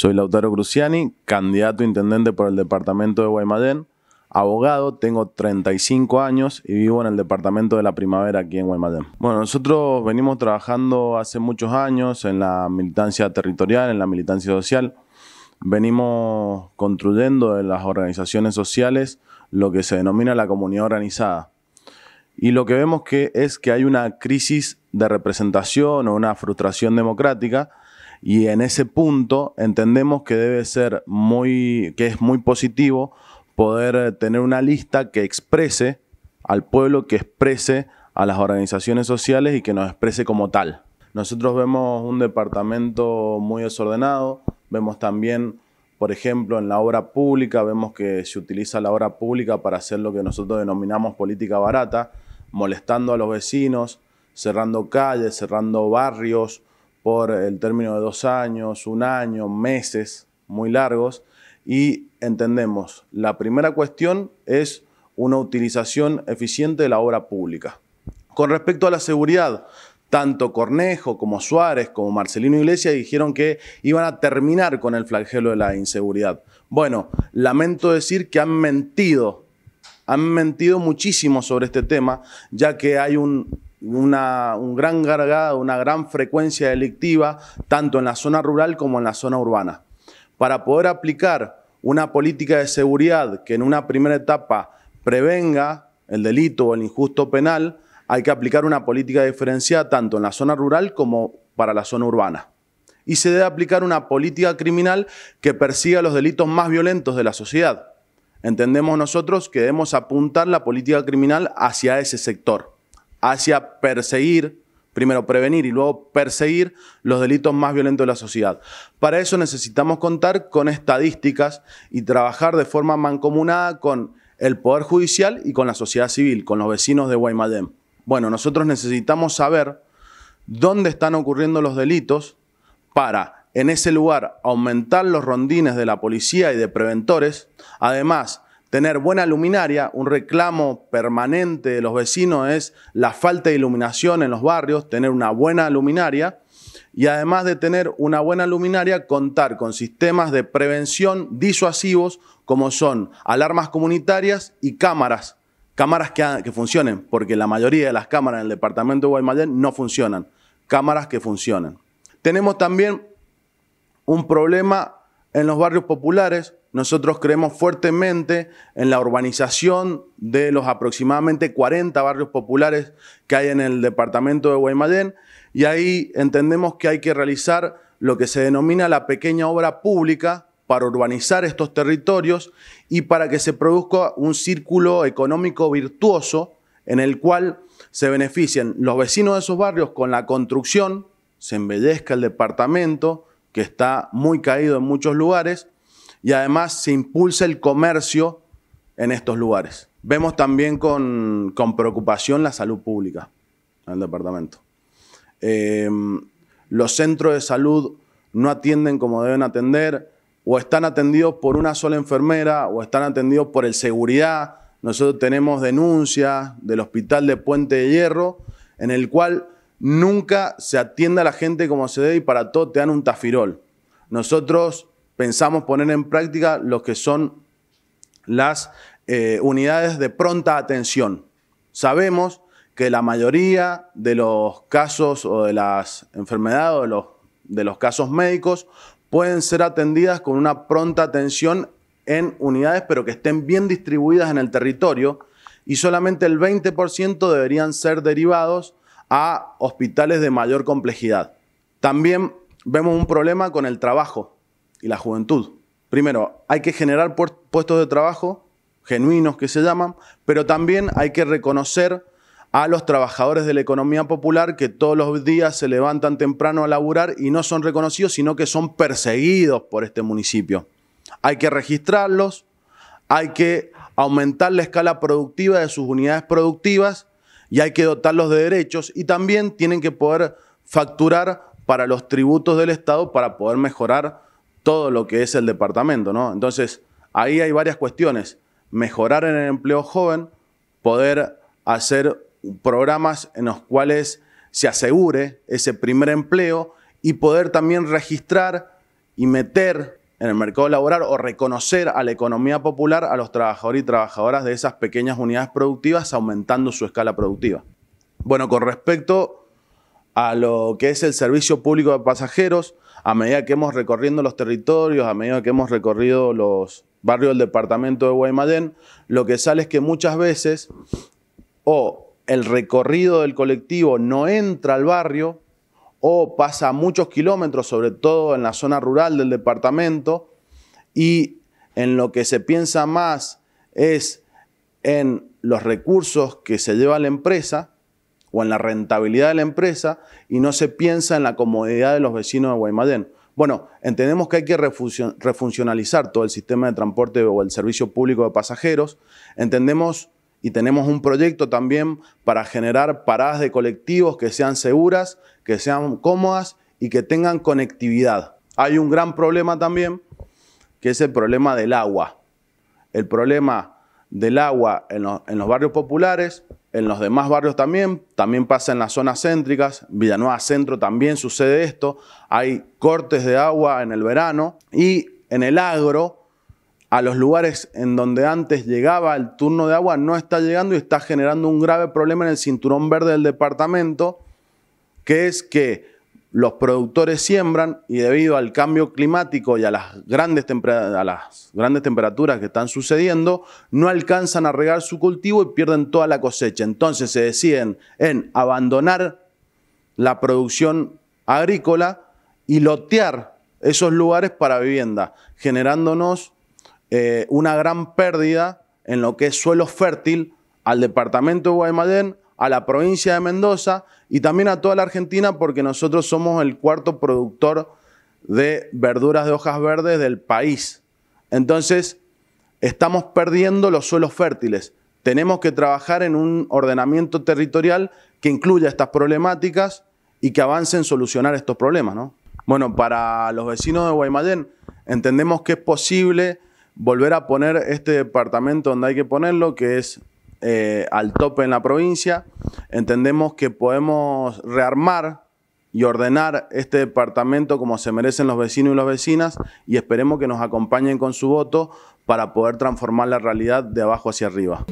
Soy Lautaro Cruciani, candidato intendente por el departamento de Guaymallén, abogado, tengo 35 años y vivo en el departamento de la primavera aquí en Guaymallén. Bueno, nosotros venimos trabajando hace muchos años en la militancia territorial, en la militancia social. Venimos construyendo en las organizaciones sociales lo que se denomina la comunidad organizada. Y lo que vemos que es que hay una crisis de representación o una frustración democrática y en ese punto entendemos que debe ser muy, que es muy positivo poder eh, tener una lista que exprese al pueblo, que exprese a las organizaciones sociales y que nos exprese como tal. Nosotros vemos un departamento muy desordenado, vemos también, por ejemplo, en la obra pública, vemos que se utiliza la obra pública para hacer lo que nosotros denominamos política barata, molestando a los vecinos, cerrando calles, cerrando barrios, por el término de dos años, un año, meses muy largos y entendemos, la primera cuestión es una utilización eficiente de la obra pública. Con respecto a la seguridad, tanto Cornejo como Suárez como Marcelino Iglesias dijeron que iban a terminar con el flagelo de la inseguridad. Bueno, lamento decir que han mentido, han mentido muchísimo sobre este tema, ya que hay un una, un gran gargado, una gran frecuencia delictiva, tanto en la zona rural como en la zona urbana. Para poder aplicar una política de seguridad que en una primera etapa prevenga el delito o el injusto penal, hay que aplicar una política diferenciada tanto en la zona rural como para la zona urbana. Y se debe aplicar una política criminal que persiga los delitos más violentos de la sociedad. Entendemos nosotros que debemos apuntar la política criminal hacia ese sector hacia perseguir, primero prevenir y luego perseguir los delitos más violentos de la sociedad. Para eso necesitamos contar con estadísticas y trabajar de forma mancomunada con el Poder Judicial y con la sociedad civil, con los vecinos de Guaymadem. Bueno, nosotros necesitamos saber dónde están ocurriendo los delitos para en ese lugar aumentar los rondines de la policía y de preventores, además tener buena luminaria, un reclamo permanente de los vecinos es la falta de iluminación en los barrios, tener una buena luminaria y además de tener una buena luminaria, contar con sistemas de prevención disuasivos como son alarmas comunitarias y cámaras, cámaras que, funcionen, porque la mayoría de las cámaras en el departamento de Guaymallén no funcionan, cámaras que funcionen. Tenemos también un problema en los barrios populares nosotros creemos fuertemente en la urbanización de los aproximadamente 40 barrios populares que hay en el departamento de Guaymallén y ahí entendemos que hay que realizar lo que se denomina la pequeña obra pública para urbanizar estos territorios y para que se produzca un círculo económico virtuoso en el cual se beneficien los vecinos de esos barrios con la construcción, se embellezca el departamento que está muy caído en muchos lugares y además se impulsa el comercio en estos lugares. Vemos también con, preocupación la salud pública en el departamento. Em, los centros de salud no atienden como deben atender, o están atendidos por una sola enfermera, o están atendidos por el seguridad. Nosotros tenemos denuncias del hospital de Puente de Hierro, en el cual nunca se atiende a la gente como se debe y para todo te dan un tafirol. Nosotros pensamos poner en práctica lo que son las eh, unidades de pronta atención. Sabemos que la mayoría de los casos o de las enfermedades o de los, de los casos médicos pueden ser atendidas con una pronta atención en unidades, pero que estén bien distribuidas en el territorio y solamente el 20% deberían ser derivados a hospitales de mayor complejidad. También vemos un problema con el trabajo y la juventud. Primero, hay que generar puestos de trabajo genuinos que se llaman, pero también hay que reconocer a los trabajadores de la economía popular que todos los días se levantan temprano a laburar y no son reconocidos, sino que son perseguidos por este municipio. Hay que registrarlos, hay que aumentar la escala productiva de sus unidades productivas y hay que dotarlos de derechos y también tienen que poder facturar para los tributos del Estado para poder mejorar todo lo que es el departamento, ¿no? Entonces, ahí hay varias cuestiones. Mejorar en el empleo joven, poder hacer programas en los cuales se asegure ese primer empleo y poder también registrar y meter en el mercado laboral o reconocer a la economía popular a los trabajadores y trabajadoras de esas pequeñas unidades productivas aumentando su escala productiva. Bueno, con respecto a lo que es el servicio público de pasajeros, a medida que hemos recorriendo los territorios, a medida que hemos recorrido los barrios del departamento de Guaymallén, lo que sale es que muchas veces o el recorrido del colectivo no entra al barrio o pasa muchos kilómetros, sobre todo en la zona rural del departamento, y en lo que se piensa más es en los recursos que se lleva la empresa, o en la rentabilidad de la empresa y no se piensa en la comodidad de los vecinos de Guaymallén. Bueno, entendemos que hay que refuncionalizar todo el sistema de transporte o el servicio público de pasajeros. Entendemos y tenemos un proyecto también para generar paradas de colectivos que sean seguras, que sean cómodas y que tengan conectividad. Hay un gran problema también, que es el problema del agua. El problema del agua en los barrios populares, en los demás barrios también, también pasa en las zonas céntricas, Villanueva Centro también sucede esto, hay cortes de agua en el verano y en el agro, a los lugares en donde antes llegaba el turno de agua no está llegando y está generando un grave problema en el cinturón verde del departamento, que es que los productores siembran y debido al cambio climático y a las, grandes temperaturas que están sucediendo, no alcanzan a regar su cultivo y pierden toda la cosecha. Entonces se deciden en abandonar la producción agrícola y lotear esos lugares para vivienda, generándonos eh, una gran pérdida en lo que es suelo fértil al departamento de Guaymallén, a la provincia de Mendoza y también a toda la Argentina porque nosotros somos el cuarto productor de verduras de hojas verdes del país. Entonces, estamos perdiendo los suelos fértiles. Tenemos que trabajar en un ordenamiento territorial que incluya estas problemáticas y que avance en solucionar estos problemas. ¿no? Bueno, para los vecinos de Guaymallén, entendemos que es posible volver a poner este departamento donde hay que ponerlo, que es eh, al tope en la provincia. Entendemos que podemos rearmar y ordenar este departamento como se merecen los vecinos y las vecinas y esperemos que nos acompañen con su voto para poder transformar la realidad de abajo hacia arriba.